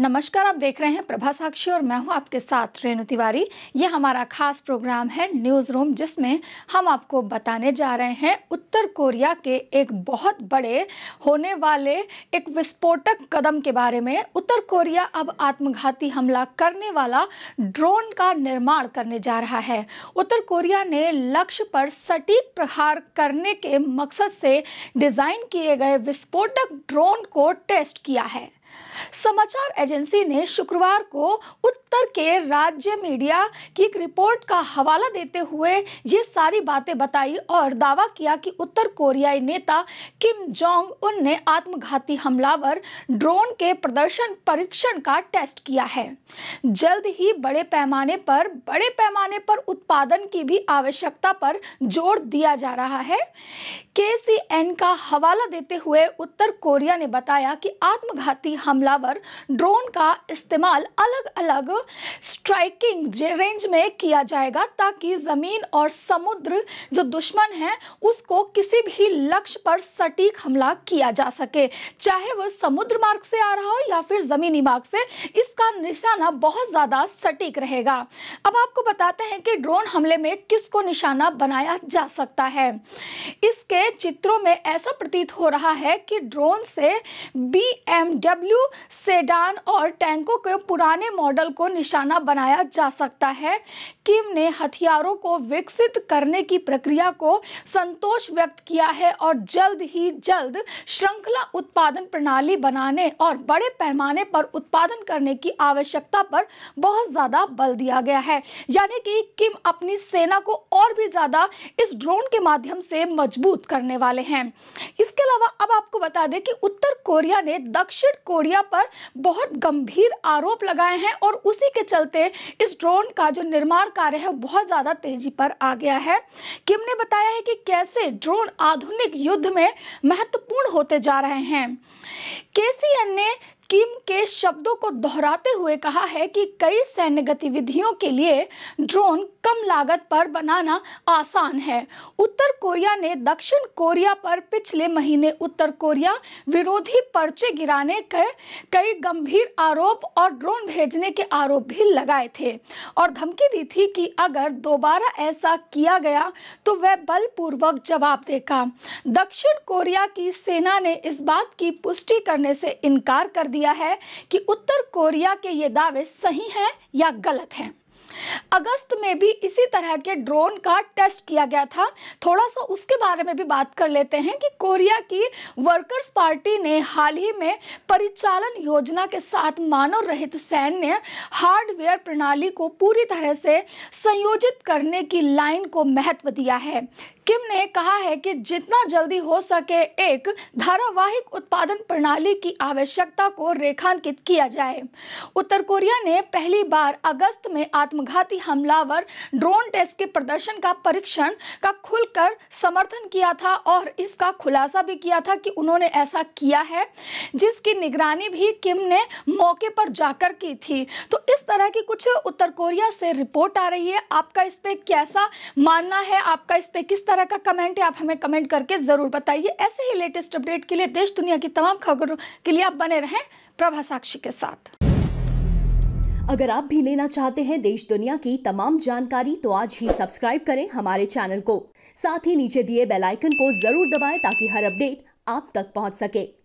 नमस्कार आप देख रहे हैं प्रभा साक्षी और मैं हूं आपके साथ रेणु तिवारी ये हमारा खास प्रोग्राम है न्यूज़ रूम जिसमें हम आपको बताने जा रहे हैं उत्तर कोरिया के एक बहुत बड़े होने वाले एक विस्फोटक कदम के बारे में उत्तर कोरिया अब आत्मघाती हमला करने वाला ड्रोन का निर्माण करने जा रहा है उत्तर कोरिया ने लक्ष्य पर सटीक प्रहार करने के मकसद से डिज़ाइन किए गए विस्फोटक ड्रोन को टेस्ट किया है समाचार एजेंसी ने शुक्रवार को उत्तर के राज्य मीडिया की एक रिपोर्ट का हवाला देते हुए ये सारी बातें बताई और दावा किया कि उत्तर कोरियाई नेता किम जोंग उन ने आत्मघाती हमलावर ड्रोन के प्रदर्शन परीक्षण का टेस्ट किया है जल्द ही बड़े पैमाने पर बड़े पैमाने पर उत्पादन की भी आवश्यकता पर जोर दिया जा रहा है के का हवाला देते हुए उत्तर कोरिया ने बताया कि आत्मघाती हमलावर ड्रोन का इस्तेमाल अलग अलग स्ट्राइकिंग रेंज में किया जाएगा ताकि जमीन और समुद्र जो दुश्मन है उसको किसी भी लक्ष्य पर सटीक हमला किया जा सके चाहे वो समुद्र मार्ग से आ रहा हो या फिर जमीनी मार्ग से इसका निशाना बहुत ज्यादा सटीक रहेगा अब आपको बताते हैं कि ड्रोन हमले में किसको निशाना बनाया जा सकता है इसके चित्रों में ऐसा प्रतीत हो रहा है कि ड्रोन से बी एमडब्ल्यू सेडान और टैंकों के पुराने मॉडल को निशाना बना बनाया जा सकता है किम ने हथियारों को विकसित करने की प्रक्रिया को संतोष व्यक्त किया है और जल्द ही जल्द श्रृंखला उत्पादन प्रणाली बनाने और बड़े पैमाने पर उत्पादन करने की आवश्यकता पर बहुत ज़्यादा बल दिया गया है यानी कि किम अपनी सेना को और भी ज़्यादा इस ड्रोन के माध्यम से मजबूत करने वाले हैं इसके अलावा बता दें कि उत्तर कोरिया ने दक्षिण कोरिया पर बहुत गंभीर आरोप लगाए हैं और उसी के चलते इस ड्रोन का जो निर्माण कार्य है बहुत ज़्यादा तेजी पर आ गया है किम ने बताया है कि कैसे ड्रोन आधुनिक युद्ध में महत्वपूर्ण होते जा रहे हैं के ने किम के शब्दों को दोहराते हुए कहा है कि कई सैन्य गतिविधियों के लिए ड्रोन कम लागत पर बनाना आसान है उत्तर कोरिया ने दक्षिण कोरिया पर पिछले महीने उत्तर कोरिया विरोधी पर्चे गिराने के कई गंभीर आरोप और ड्रोन भेजने के आरोप भी लगाए थे और धमकी दी थी कि अगर दोबारा ऐसा किया गया तो वह बलपूर्वक जवाब देगा दक्षिण कोरिया की सेना ने इस बात की पुष्टि करने से इनकार कर दिया है कि उत्तर कोरिया के ये दावे सही हैं या गलत हैं अगस्त में भी इसी तरह के ड्रोन का टेस्ट किया गया था थोड़ा सा उसके बारे में भी बात कर लेते हैं कि कोरिया की वर्कर्स पार्टी ने हाल ही में परिचालन योजना के साथ मानव रहित सैन्य हार्डवेयर प्रणाली को पूरी तरह से संयोजित करने की लाइन को महत्व दिया है किम ने कहा है कि जितना जल्दी हो सके एक धारावाहिक उत्पादन प्रणाली की आवश्यकता को रेखांकित किया जाए उत्तर कोरिया ने पहली बार अगस्त में आत्मघाती हमलावर ड्रोन टेस्ट के प्रदर्शन का परीक्षण का खुलकर समर्थन किया था और इसका खुलासा भी किया था कि उन्होंने ऐसा किया है जिसकी निगरानी भी किम ने मौके पर जाकर की थी तो इस तरह की कुछ उत्तर कोरिया से रिपोर्ट आ रही है आपका इस पर कैसा मानना है आपका इस पर किस तरह तरह का कमेंट है आप हमें कमेंट करके ज़रूर बताइए ऐसे ही लेटेस्ट अपडेट के लिए देश दुनिया की तमाम खबरों के लिए आप बने रहें प्रभा साक्षी के साथ अगर आप भी लेना चाहते हैं देश दुनिया की तमाम जानकारी तो आज ही सब्सक्राइब करें हमारे चैनल को साथ ही नीचे दिए बेल आइकन को जरूर दबाएं ताकि हर अपडेट आप तक पहुंच सके